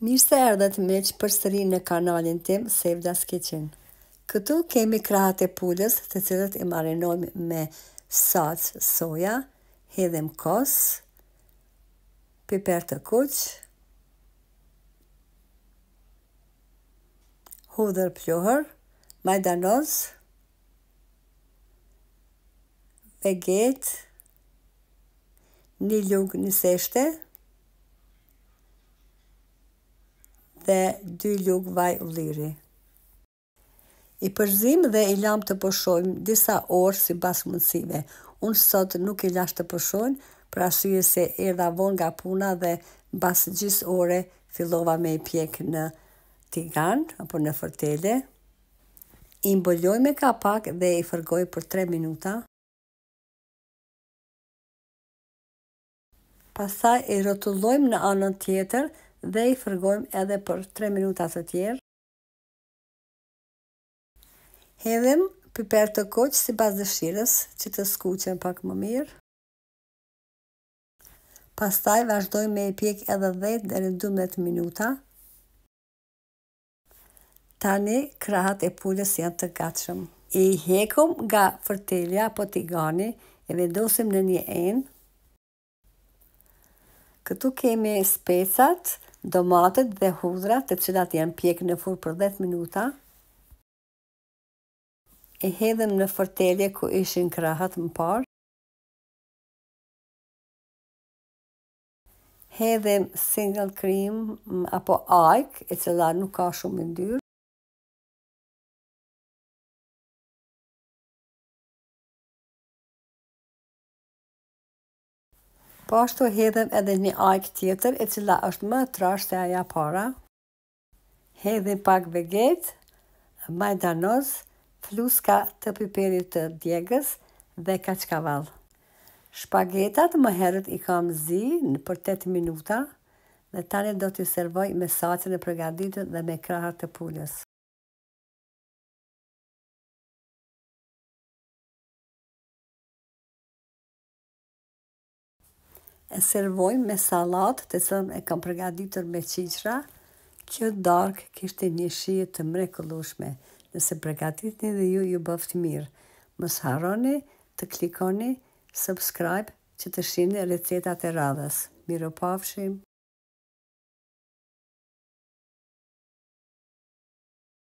Mirë se erdhe të meqë për në kanalin tim Save Das Kitchen. Këtu kemi krahët e pullës të cilët i marinojmë me saq soja, hedhem kos, piper të kuq, hudër pjohër, majdanoz, veget, një lukë një seshte, dhe dy lug vaj ulliri. I përzim dhe i lam të pëshojmë disa orë si bas mundësive. Unë sot nuk i lash të pëshojmë, pra syje se erda vonë nga puna dhe bas gjisë ore fillova me i pjek në tigan, apo në fërtele. I mbëlloj me kapak dhe i fërgoj për 3 minuta. Pasaj i rotullojmë në anën tjetër dhe i fërgojmë edhe për 3 minuta të tjerë. Hedhem piper të koqë si bas dëshirës që të skuqen pak më mirë. Pastaj vazhdojmë me i pjek edhe 10 dhe 12 minuta. Tani krahat e pulës janë të gatshëm. I hekum nga fërtelja apo gani, e vendosim në një enë. Këtu kemi specat, domatet dhe hudrat të cilat janë pjek në furë për 10 minuta. E hedhëm në fortelje ku ishin krahat më parë. Hedhëm single cream apo ajk e cilat nuk ka shumë më ndyrë. Po ashtu hedhëm edhe një ajk tjetër e cila është më trash se aja para. Hedhëm pak veget, majdanoz, fluska të piperit të djegës dhe kachkaval. Shpagetat më herët i kam zi në për 8 minuta dhe tani do t'ju servoj me sacën e përgaditën dhe me krahat të pulës. e servojmë me salat të cëllën e kam përgaditur me qiqra, që darkë kishte një shie të mrekullushme. Nëse përgatitni dhe ju, ju bëftë mirë. Mos haroni të klikoni subscribe që të shini recetat e radhës. Miro pafshim!